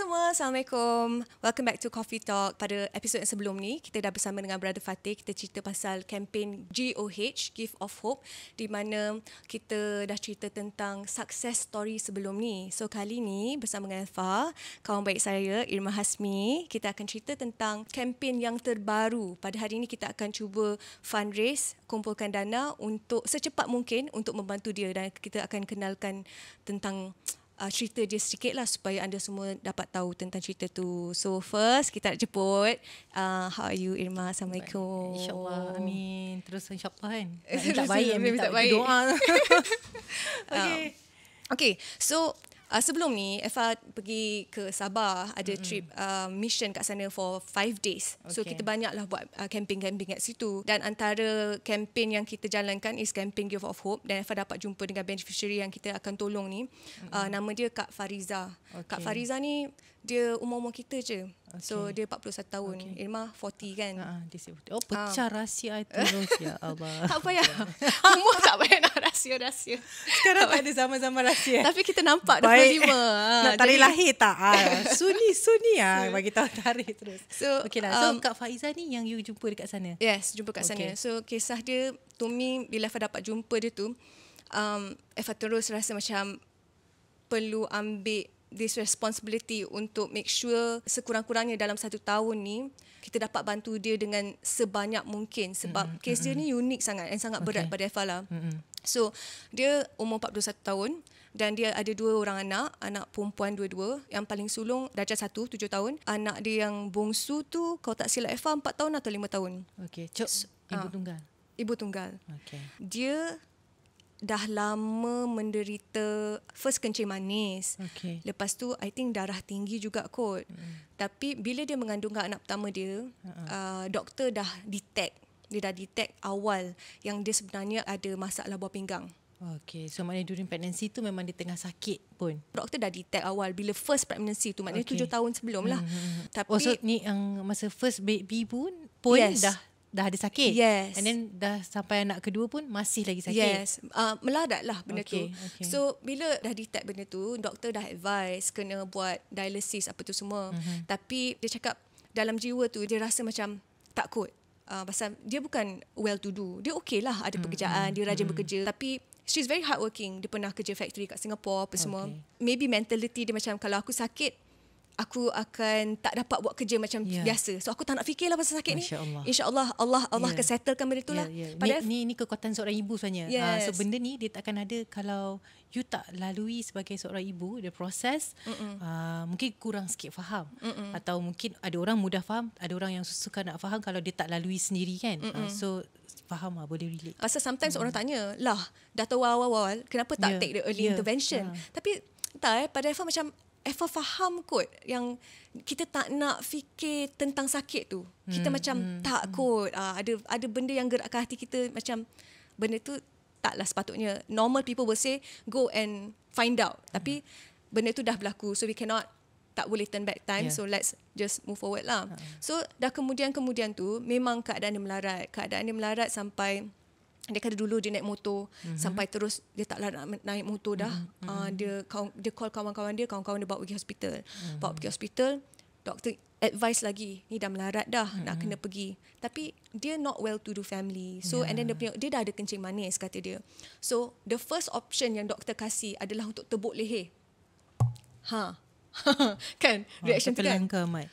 semua, Assalamualaikum. Welcome back to Coffee Talk. Pada episod yang sebelum ni, kita dah bersama dengan Brother Fatih. Kita cerita pasal kempen GOH, Give of Hope, di mana kita dah cerita tentang success story sebelum ni. So, kali ni bersama dengan Alfa, kawan baik saya, Irma Hasmi, kita akan cerita tentang kempen yang terbaru. Pada hari ni, kita akan cuba fundraise, kumpulkan dana untuk secepat mungkin untuk membantu dia dan kita akan kenalkan tentang uh, cerita dia sedikit lah supaya anda semua dapat tahu tentang cerita tu. So first kita nak jemput. Uh, how are you Irma? Assalamualaikum. InsyaAllah. Amin. Terus insyaAllah kan. Tak baik. tak baik. Doa. Um, okay. okay. So Uh, sebelum ni Effa pergi ke Sabah ada mm-hmm. trip uh, mission kat sana for 5 days. Okay. So kita banyaklah buat uh, camping-camping kat situ dan antara camping yang kita jalankan is camping Give of Hope dan Effa dapat jumpa dengan beneficiary yang kita akan tolong ni. Mm-hmm. Uh, nama dia Kak Fariza. Okay. Kak Fariza ni dia umur-umur kita je. Okay. So dia 41 tahun. Okay. Irma 40 kan. Ha, uh, oh ah. pecah uh. rahsia itu terus ya Allah. Apa ya? Umur tak payah nak rahsia-rahsia. Sekarang tak ada zaman-zaman rahsia. Tapi kita nampak Baik. 25. Ha, nak tarik jadi... lahir tak? Ah, suni, suni ah. Bagi tahu tarik terus. So, okay lah. so um, Kak Faiza ni yang you jumpa dekat sana? Yes, jumpa kat okay. sana. So kisah dia, Tumi bila Fah dapat jumpa dia tu, um, Fah terus rasa macam perlu ambil this responsibility untuk make sure sekurang-kurangnya dalam satu tahun ni kita dapat bantu dia dengan sebanyak mungkin sebab mm-hmm. kes dia ni unik sangat dan sangat berat pada Fala. Mm-hmm. So dia umur 41 tahun dan dia ada dua orang anak, anak perempuan dua-dua. Yang paling sulung darjah satu, tujuh tahun. Anak dia yang bongsu tu kalau tak silap Eva empat tahun atau lima tahun. Okay, Cuk, ibu ha. tunggal. Ibu tunggal. Okay. Dia dah lama menderita first kencing manis. Okay. Lepas tu I think darah tinggi juga kot. Mm. Tapi bila dia mengandungkan anak pertama dia, uh-uh. uh, doktor dah detect, dia dah detect awal yang dia sebenarnya ada masalah buah pinggang. Okay, so maknanya during pregnancy tu memang dia tengah sakit pun? Doktor dah detect awal bila first pregnancy tu, maknanya tujuh tahun sebelum lah. Mm-hmm. Tapi, oh so ni yang masa first baby pun, pun yes. dah dah ada sakit. Yes. And then dah sampai anak kedua pun masih lagi sakit. Yes. Uh, meladak lah benda okay. tu. Okay. So bila dah detect benda tu, doktor dah advise kena buat dialysis apa tu semua. Mm-hmm. Tapi dia cakap dalam jiwa tu dia rasa macam takut. Uh, pasal dia bukan well to do. Dia okay lah ada mhm, pekerjaan, mm-hmm. dia rajin mm-hmm. bekerja. Tapi she's very hardworking. Dia pernah kerja factory kat Singapore apa okay. semua. Maybe mentality dia macam kalau aku sakit, aku akan tak dapat buat kerja macam yeah. biasa. So aku tak nak fikirlah pasal sakit Masya Allah. Insya-Allah Allah Allah ya. akan yeah. settlekan benda itulah. Ya, yeah, yeah. Ni, ni ni kekuatan seorang ibu sebenarnya. Ah, yes. Uh, so benda ni dia tak akan ada kalau you tak lalui sebagai seorang ibu the proses uh, ah, mungkin kurang sikit faham Mm-mm. atau mungkin ada orang mudah faham, ada orang yang susah nak faham kalau dia tak lalui sendiri kan. Uh, so faham lah boleh relate. Pasal sometimes mm. orang tanya, lah dah tahu awal-awal kenapa tak yeah. take the early yeah. intervention. Yeah. Tapi tak, eh pada Eva macam Effa faham kot yang kita tak nak fikir tentang sakit tu. Kita hmm, macam hmm, tak hmm. kot. Uh, ada ada benda yang gerak ke hati kita macam benda tu taklah sepatutnya. Normal people will say go and find out. Hmm. Tapi benda tu dah berlaku so we cannot tak boleh turn back time yeah. so let's just move forward lah. Hmm. So dah kemudian-kemudian tu memang keadaan dia melarat. Keadaan dia melarat sampai dia kata dulu dia naik motor mm-hmm. sampai terus dia tak nak naik motor dah mm-hmm. uh, dia kaw- dia call kawan-kawan dia kawan-kawan dia bawa pergi hospital mm-hmm. bawa pergi hospital doktor advice lagi ni dah melarat dah mm-hmm. nak mhm. kena pergi tapi dia not well to do family so yeah. and then dia punya dia dah ada kencing manis kata dia so the first option yang doktor kasih adalah untuk tebuk leher ha kan ha, reaction oh, tu kan tebuk,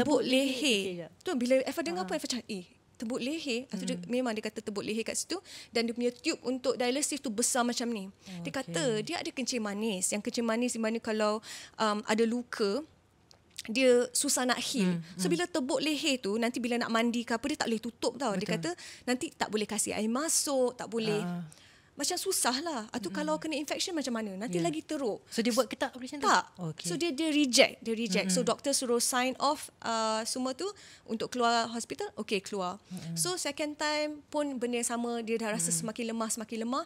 tebuk leher, leher tu bila Eva dengar ha. pun Eva cakap eh tebut leher atau dia, hmm. memang dia kata tebut leher kat situ dan dia punya tube untuk dialisis tu besar macam ni. Oh, dia kata dia ada kencing manis. Yang kencing manis di mana kalau um, ada luka dia susah nak heal. Hmm, hmm. So bila tebuk leher tu nanti bila nak mandi ke apa dia tak boleh tutup tau. Betul. Dia kata nanti tak boleh kasih air masuk, tak boleh. Uh macam susah lah. Atau mm kalau kena infection macam mana? Nanti yeah. lagi teruk. So dia buat ke tak Tak. Okay. So dia dia reject, dia reject. Mm-hmm. So doktor suruh sign off uh, semua tu untuk keluar hospital. Okay keluar. Mm-hmm. So second time pun benda yang sama, dia dah rasa mm semakin lemah, semakin lemah,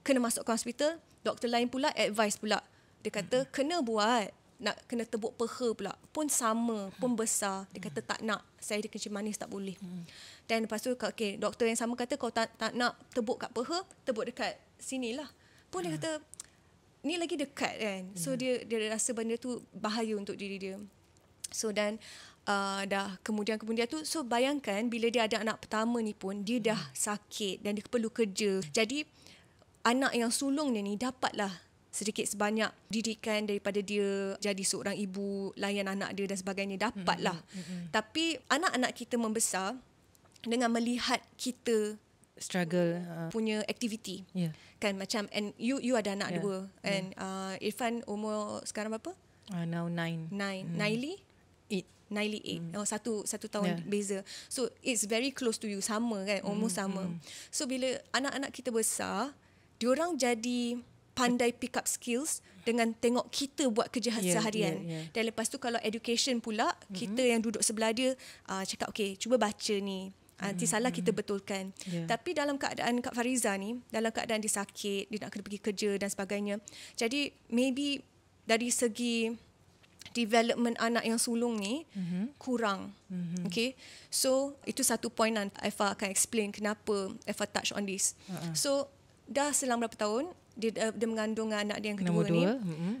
kena masuk ke hospital. Doktor lain pula advice pula. Dia kata mm-hmm. kena buat nak kena tebuk peha pula. Pun sama, pun mm. besar. Dia kata tak nak. Saya dia manis tak boleh. Mm. Dan lepas tu okay, doktor yang sama kata kau tak, tak nak tebuk kat peha, tebuk dekat sini lah. Pun dia hmm. kata ni lagi dekat kan. So hmm. dia dia rasa benda tu bahaya untuk diri dia. So dan uh, dah kemudian-kemudian tu so bayangkan bila dia ada anak pertama ni pun dia dah hmm. sakit dan dia perlu kerja. Jadi anak yang sulung ni dapatlah sedikit sebanyak didikan daripada dia jadi seorang ibu, layan anak dia dan sebagainya dapatlah. Tapi anak-anak kita membesar dengan melihat kita struggle uh. punya aktiviti, yeah. kan macam and you you ada anak yeah. dua and yeah. uh, Irfan umur sekarang berapa uh, now nine nine mm. Naili eight Naili eight mm. oh, satu satu tahun yeah. beza so it's very close to you sama kan mm. sama mm. so bila anak-anak kita besar diorang jadi pandai pick up skills dengan tengok kita buat kerja yeah, seharian. Yeah, yeah. Dan lepas tu kalau education pula, mm-hmm. kita yang duduk sebelah dia uh, cakap, okay, cuba baca ni. Ah, nanti salah kita hmm. betulkan. Yeah. Tapi dalam keadaan Kak Fariza ni, dalam keadaan dia sakit, dia nak kena pergi kerja dan sebagainya. Jadi maybe dari segi development anak yang sulung ni mm-hmm. kurang mm-hmm. okay so itu satu point yang Aifa akan explain kenapa Aifa touch on this uh-huh. so dah selama berapa tahun dia, dia mengandung anak dia yang kedua Nombor ni dua. Mm-hmm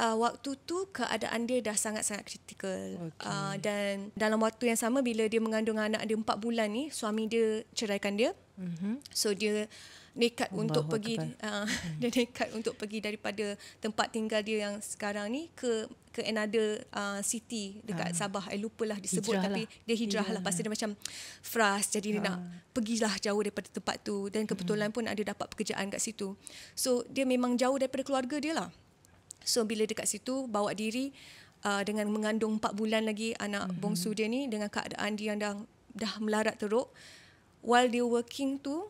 uh, waktu tu keadaan dia dah sangat-sangat kritikal. Okay. Uh, dan dalam waktu yang sama bila dia mengandung anak dia empat bulan ni, suami dia ceraikan dia. Mm-hmm. So dia nekat Umbah untuk pergi uh, hmm. dia nekat untuk pergi daripada tempat tinggal dia yang sekarang ni ke ke another uh, city dekat uh, Sabah lupa lah disebut hijrah tapi lah. dia hijrah yeah. lah pasal lah. dia macam fras jadi uh. dia nak ah. pergilah jauh daripada tempat tu dan kebetulan mm. pun ada dapat pekerjaan kat situ so dia memang jauh daripada keluarga dia lah So bila dekat situ bawa diri uh, dengan mengandung 4 bulan lagi anak mm-hmm. bongsu dia ni dengan keadaan dia yang dah, dah melarat teruk while they working tu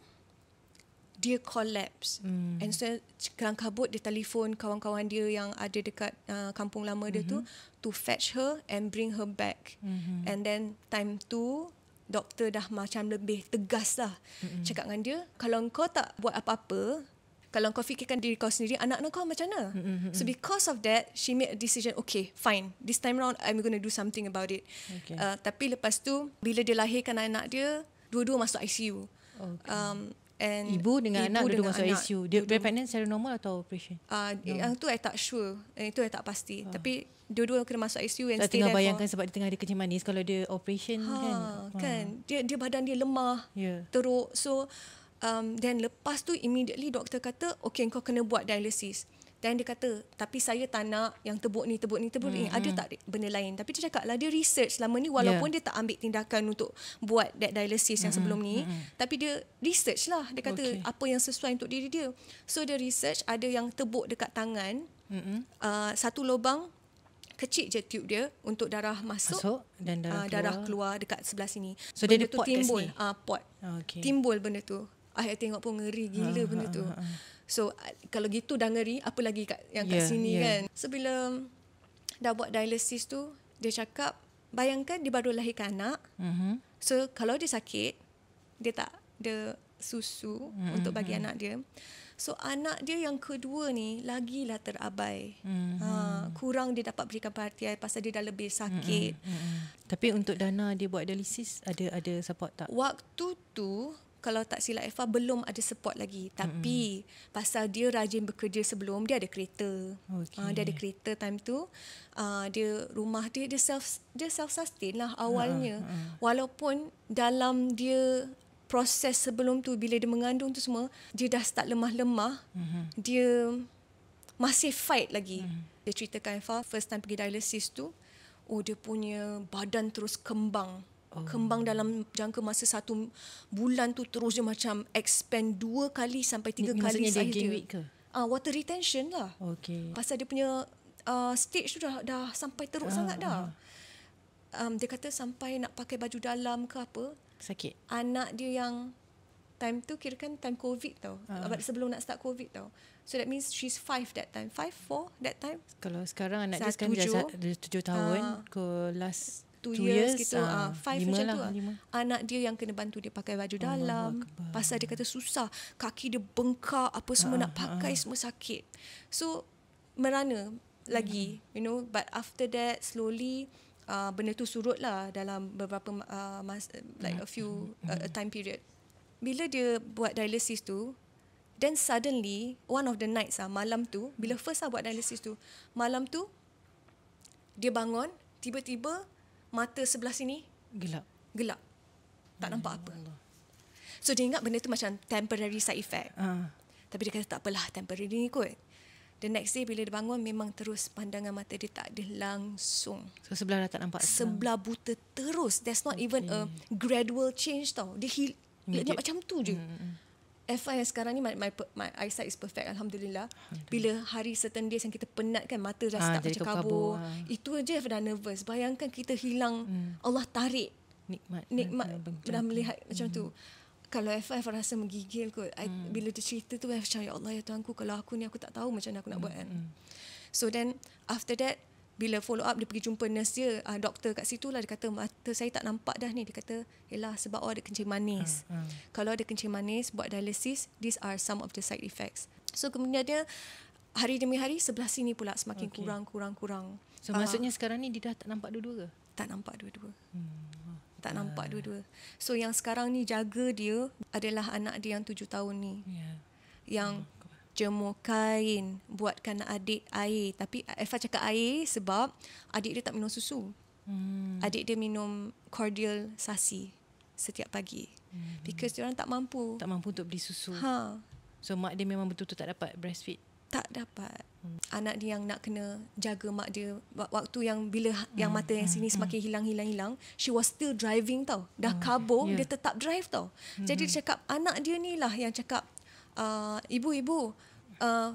dia collapse mm. and so kelang kabut dia telefon kawan-kawan dia yang ada dekat uh, kampung lama mm-hmm. dia tu hmm. to fetch her and bring her back mm-hmm. and then time tu doktor dah macam lebih tegas lah mm-hmm. cakap dengan dia kalau kau tak buat apa-apa kalau kau fikirkan diri kau sendiri anak-anak kau macam mana mm-hmm, mm-hmm. so because of that she made a decision okay fine this time round I'm going to do something about it okay. uh, tapi lepas tu bila dia lahirkan anak dia dua-dua masuk ICU okay. um, and ibu dengan ibu anak dua-dua masuk anak ICU dia dua pregnant secara normal atau operation uh, no. yang tu I tak sure yang tu I tak pasti oh. tapi dua-dua kena masuk ICU and so, stay tengah bayangkan for. sebab dia tengah ada kencing manis kalau dia operation ha, kan kan ha. dia dia badan dia lemah yeah. teruk so um, then lepas tu immediately doktor kata okay kau kena buat dialysis dan dia kata tapi saya tak nak yang tebuk ni tebuk ni tebuk eh, mm-hmm. ni ada tak benda lain tapi dia cakap lah dia research selama ni walaupun yeah. dia tak ambil tindakan untuk buat that dialysis hmm yang mm-hmm, sebelum ni hmm tapi dia research lah dia kata okay. apa yang sesuai untuk diri dia so dia research ada yang tebuk dekat tangan hmm uh, satu lubang kecil je tube dia untuk darah masuk, masuk dan darah, uh, darah keluar. keluar dekat sebelah sini so benda dia tu timbul uh, pot okay. timbul benda tu I ah, tengok pun ngeri gila ha, benda ha, tu. Ha, so ah, kalau gitu dah ngeri, apa lagi kat yang kat ya, sini yeah. kan. So bila dah buat dialisis tu, dia cakap bayangkan dia baru lahirkan anak. Mm-hmm. So kalau dia sakit, dia tak ada susu mm-hmm. untuk bagi mhm. anak dia. So anak dia yang kedua ni lagilah terabai. Mm-hmm. Ha, mhm. kurang dia dapat berikan perhatian pasal dia dah lebih sakit. Mm-hmm. Mm-hmm. Tapi untuk Dana dia buat dialisis ada ada support tak? Waktu tu kalau tak silap Efa belum ada support lagi tapi mm-hmm. pasal dia rajin bekerja sebelum dia ada kereta okay. uh, dia ada kereta time tu uh, dia rumah dia dia self dia self sustain lah awalnya uh-huh. walaupun dalam dia proses sebelum tu bila dia mengandung tu semua dia dah start lemah-lemah uh-huh. dia masih fight lagi uh-huh. dia ceritakan Efa first time pergi dialysis tu oh dia punya badan terus kembang oh. kembang dalam jangka masa satu bulan tu terus je macam expand dua kali sampai tiga Ni, kali saya dia. dia. Ah water retention lah. Okay. Pasal dia punya uh, stage tu dah dah sampai teruk uh, sangat dah. Uh. Um, dia kata sampai nak pakai baju dalam ke apa sakit. Anak dia yang time tu kira kan time covid tau. Uh. Sebelum nak start covid tau. So that means she's five that time. Five, four that time. Kalau sekarang anak dia kan dah tujuh tahun. Uh. Ke last two, two years gitu ah uh, five macam lah, tu lah. anak dia yang kena bantu dia pakai baju Allah dalam Allah pasal dia kata susah kaki dia bengkak apa semua uh, nak pakai uh. semua sakit so merana lagi hmm. you know but after that slowly uh, benda tu surut lah dalam beberapa uh, mas, like a few uh, a hmm. time period bila dia buat dialysis tu then suddenly one of the nights ah malam tu bila first ah buat dialysis tu malam tu dia bangun tiba-tiba mata sebelah sini gelap gelap tak ya, nampak apa so dia ingat benda tu macam temporary side effect uh. tapi dia kata tak apalah temporary ni kot the next day bila dia bangun memang terus pandangan mata dia tak ada langsung so sebelah dah tak nampak sebelah sekarang. buta terus there's not okay. even a gradual change tau dia hilang macam tu je hmm F1 sekarang ni my, my, my eyesight is perfect Alhamdulillah Bila hari certain days Yang kita penat kan Mata dah ah, start ha, macam kabur ah. Itu je F dah nervous Bayangkan kita hilang hmm. Allah tarik Nikmat eh, Nikmat Pernah eh, melihat hmm. macam tu hmm. Kalau F1 rasa menggigil kot I, hmm. Bila dia cerita tu F macam Ya Allah ya Tuhan ku Kalau aku ni aku tak tahu Macam mana aku nak hmm. buat kan hmm. So then After that bila follow up dia pergi jumpa nurse dia uh, doktor kat situ lah dia kata mata saya tak nampak dah ni dia kata yelah sebab awak ada kencing manis uh, uh. kalau ada kencing manis buat dialisis these are some of the side effects so kemudian dia hari demi hari sebelah sini pula semakin okay. kurang kurang kurang so uh, maksudnya sekarang ni dia dah tak nampak dua-dua ke? tak nampak dua-dua hmm, tak nampak dua-dua so yang sekarang ni jaga dia adalah anak dia yang tujuh tahun ni yeah. yang hmm jemur kain, buatkan adik air. Tapi Efa cakap air sebab adik dia tak minum susu. Hmm. Adik dia minum cordial sasi setiap pagi. Hmm. Because dia orang tak mampu. Tak mampu untuk beli susu. Ha. So mak dia memang betul-betul tak dapat breastfeed. Tak dapat. Hmm. Anak dia yang nak kena jaga mak dia. Waktu yang bila ha-, hmm. yang mata yang hmm, sini hmm. semakin hilang-hilang-hilang. She was still driving tau. Dah hmm. kabur, yeah. dia tetap drive tau. Hmm. Jadi dia hmm. cakap, anak dia ni lah yang cakap, uh, ibu-ibu, uh,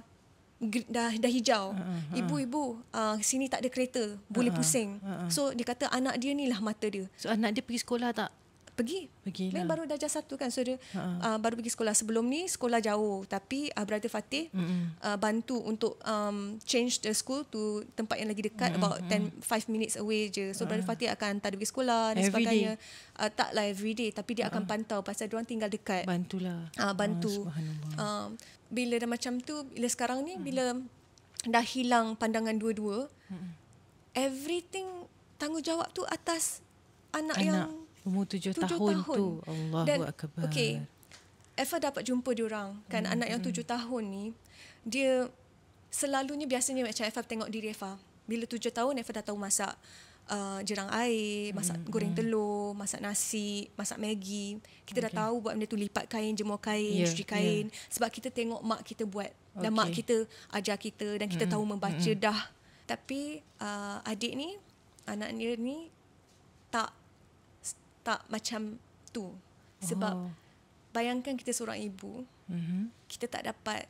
dah dah hijau. Ha, ha, ha. Ibu-ibu uh, sini tak ada kereta, boleh uh-huh. pusing. Uh-huh. So dia kata anak dia ni lah mata dia. So anak dia pergi sekolah tak? pergi pergi lah. baru darjah satu kan so dia ha. uh, baru pergi sekolah sebelum ni sekolah jauh tapi uh, brother Fatih mm-hmm. uh, bantu untuk um, change the school to tempat yang lagi dekat mm-hmm. about 10 5 minutes away je so uh. brother Fatih akan hantar dia pergi sekolah dan every sebagainya uh, lah every day, tapi dia uh. akan ha. pantau pasal dia orang tinggal dekat bantulah uh, bantu oh, uh, bila dah macam tu bila sekarang ni mm. bila dah hilang pandangan dua-dua mm-hmm. everything tanggungjawab tu atas anak, anak. yang Umur tujuh, tujuh tahun, tahun tu Allahu Dan, Akbar okay, Effa dapat jumpa diorang kan hmm. Anak yang hmm. tujuh hmm. tahun ni Dia selalunya biasanya macam Effa tengok diri Effa Bila tujuh tahun Effa dah tahu masak uh, jerang air Masak hmm, goreng hmm. telur Masak nasi Masak maggi Kita okay. dah tahu buat benda tu Lipat kain, jemur kain, yeah. cuci kain yeah. Sebab kita tengok mak kita buat Dan mak kita ajar kita Dan kita hmm. tahu membaca hmm. hmm. dah Tapi uh, adik ni Anaknya ni tak macam tu sebab oh. bayangkan kita seorang ibu mm-hmm. kita tak dapat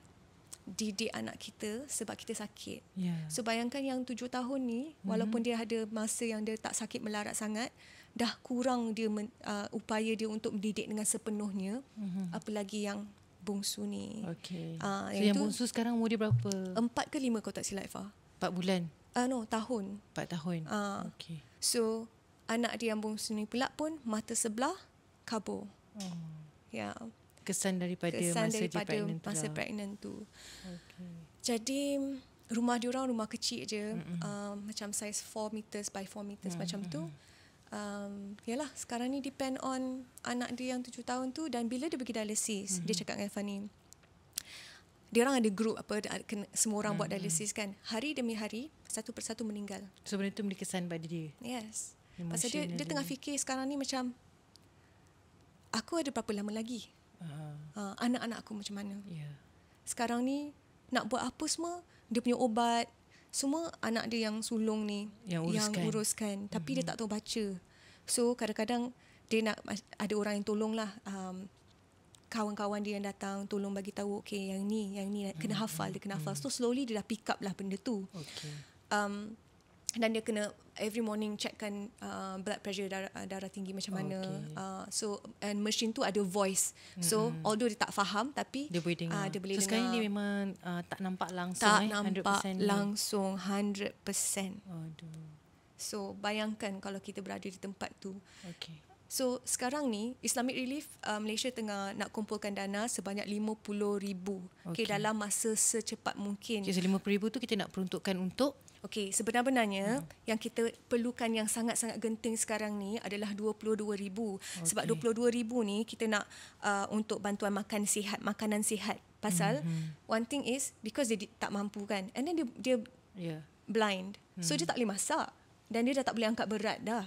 didik anak kita sebab kita sakit yeah. so bayangkan yang tujuh tahun ni mm-hmm. walaupun dia ada masa yang dia tak sakit melarat sangat dah kurang dia men, uh, upaya dia untuk mendidik dengan sepenuhnya mm-hmm. apalagi yang bungsu ni okay. uh, ah, so yang bungsu sekarang umur dia berapa? empat ke lima kau tak silap Fah empat bulan? Uh, no tahun empat tahun uh, ah. okay. so anak dia yang bungsu ni pula pun mata sebelah kabur. Hmm. Ya. Kesan daripada Kesan masa daripada dia pregnant masa tu. Masa lah. pregnant tu. Okay. Jadi rumah dia orang rumah kecil je mm-hmm. um, macam size 4 meters by 4 meters mm-hmm. macam tu. Um, yalah sekarang ni depend on anak dia yang 7 tahun tu dan bila dia pergi dialisis mm-hmm. dia cakap dengan Fanny dia orang ada group apa semua orang hmm buat dialisis kan hari demi hari satu persatu meninggal. So benda tu memberi kesan pada dia. Yes. Pasal dia, dia tengah fikir sekarang ni macam aku ada berapa lama lagi? Uh, anak-anak aku macam mana? Yeah. Sekarang ni nak buat apa semua? Dia punya ubat, semua anak dia yang sulung ni yang uruskan, yang uruskan tapi mm-hmm. dia mhm. tak tahu baca. So kadang-kadang dia nak ada orang yang tolonglah um kawan-kawan dia yang datang tolong bagi tahu okay yang ni, yang ni kena mhm, hafal, dia kena hafal. Mhm. So slowly dia dah pick up lah benda tu. Okay. Um dan dia kena every morning checkkan uh, blood pressure darah, uh, darah tinggi macam okay. mana uh, so and machine tu ada voice so mm-hmm. although dia tak faham tapi dia boleh uh, dengar uh, dia boleh so dengar. sekarang ni memang uh, tak nampak langsung tak eh, nampak 100% langsung 100% aduh so bayangkan kalau kita berada di tempat tu Okay. So sekarang ni Islamic Relief uh, Malaysia tengah nak kumpulkan dana sebanyak 50,000. Okey okay, dalam masa secepat mungkin. Jadi okay, so 50,000 tu kita nak peruntukkan untuk Okey, sebenarnya hmm. yang kita perlukan yang sangat-sangat genting sekarang ni adalah 22,000. Okay. Sebab 22,000 ni kita nak uh, untuk bantuan makan sihat, makanan sihat. Pasal hmm. one thing is because dia tak mampu kan. And then dia dia yeah. blind. Hmm. So dia hmm. tak boleh masak dan dia dah tak boleh angkat berat dah.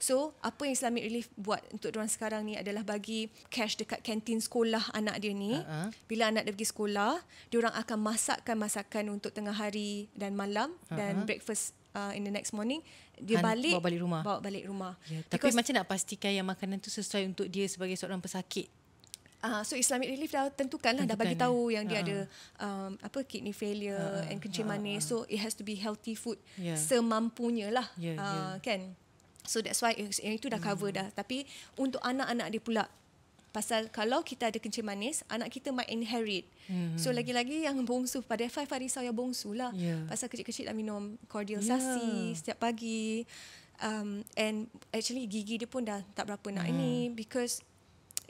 So, apa yang Islamic Relief buat untuk orang sekarang ni adalah bagi cash dekat kantin sekolah anak dia ni. Uh-huh. Bila anak dia pergi sekolah, dia orang akan masakkan masakan untuk tengah hari dan malam uh-huh. dan breakfast uh, in the next morning. Dia Han, balik bawa balik rumah. Bawa balik rumah. Ya, tapi Because, macam nak pastikan yang makanan tu sesuai untuk dia sebagai seorang pesakit. Uh, so Islamic Relief dah tentukanlah Tentukan dah bagi tahu ya. yang dia uh. ada ah. um, apa kidney failure uh, uh, and kencing uh, manis uh, uh. so it has to be healthy food yeah. semampunya lah yeah, ya, ya. uh, yeah. kan so that's why yang itu dah cover mm. dah tapi untuk anak-anak dia pula pasal kalau kita ada kencing manis anak kita might inherit mm-hmm. so hmm. lagi-lagi yang bongsu pada five hari saya bongsu lah yeah. pasal kecil-kecil dah minum cordial yeah. sasi setiap pagi um, and actually gigi dia pun dah tak berapa nak mm. ini because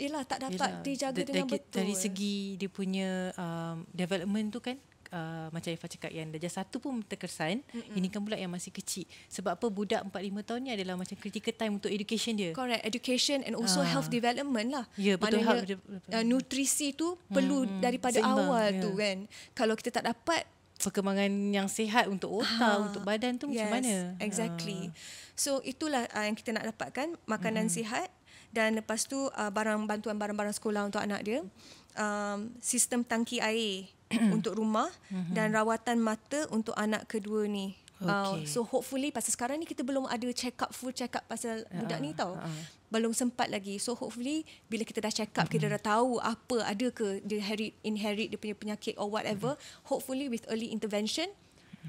Yelah tak dapat Yelah. dijaga dengan betul. Dari segi dia punya um, development tu kan. Uh, macam Ifah cakap yang darjah satu pun terkesan Mm-mm. Ini kan pula yang masih kecil Sebab apa budak 4-5 tahun ni adalah macam critical time untuk education dia Correct, education and also uh. health development lah Ya, yeah, betul health de- uh, Nutrisi tu hmm. perlu daripada Seimbang, awal yeah. tu kan Kalau kita tak dapat Perkembangan yang sehat untuk otak, uh. untuk badan tu yes, macam mana exactly uh. So itulah uh, yang kita nak dapatkan Makanan mm. sihat dan lepas tu uh, barang bantuan barang-barang sekolah untuk anak dia um, sistem tangki air untuk rumah mhm. dan rawatan mata untuk anak kedua ni okay. uh, so hopefully pasal sekarang ni kita belum ada check up full check up pasal uh, budak ni tau uh, uh. belum sempat lagi so hopefully bila kita dah check up uh-huh. kita mhm. dah tahu apa ada ke dia inherit inherit dia punya penyakit or whatever uh-huh. hopefully with early intervention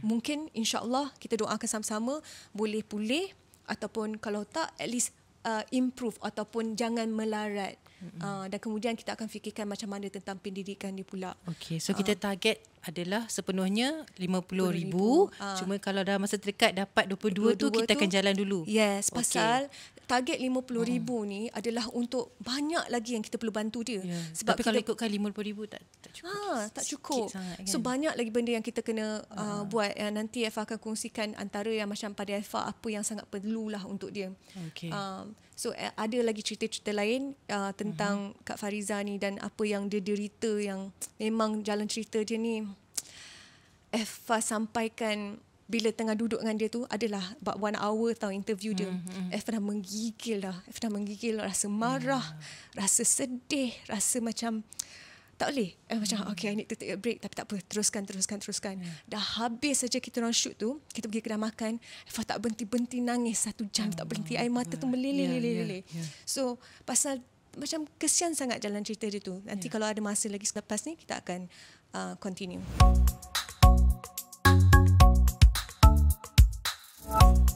mungkin insyaallah kita doakan sama-sama boleh pulih ataupun kalau tak at least uh, improve ataupun jangan melarat. Uh, dan kemudian kita akan fikirkan macam mana tentang pendidikan ni pula. Okey, so kita uh, target adalah sepenuhnya RM50,000 uh. Ah. Ah. cuma kalau dalam masa terdekat dapat RM22,000 tu kita tu, akan jalan dulu yes okay. pasal target RM50,000 hmm. ni adalah untuk banyak lagi yang kita perlu bantu dia yeah. sebab tapi kita, kalau ikutkan RM50,000 tak, tak cukup ha, tak cukup sangat, kan? so banyak lagi benda yang kita kena uh. Uh, buat yang nanti Alfa akan kongsikan antara yang macam pada Alfa apa yang sangat perlulah untuk dia okay. uh, So uh, ada lagi cerita-cerita lain uh, tentang mm-hmm. Kak Fariza ni dan apa yang dia derita yang memang jalan cerita dia ni Effa sampaikan bila tengah duduk dengan dia tu adalah about one hour tau interview dia. Mm-hmm. Mhm. Effa dah menggigil dah. Effa dah menggigil rasa marah, mm-hmm. rasa sedih, rasa macam tak boleh. Eh, macam hmm. okay I need to take a break tapi tak apa teruskan teruskan teruskan. Hmm. Dah habis saja kita orang shoot tu, kita pergi kedai makan, Fah tak berhenti-henti nangis satu jam hmm. tak berhenti air mata hmm. tu meleleh-leleh. Yeah, yeah, yeah. Ya. So pasal macam kesian sangat jalan cerita dia tu. Nanti yeah. kalau ada masa lagi selepas ni kita akan uh, continue. Wow.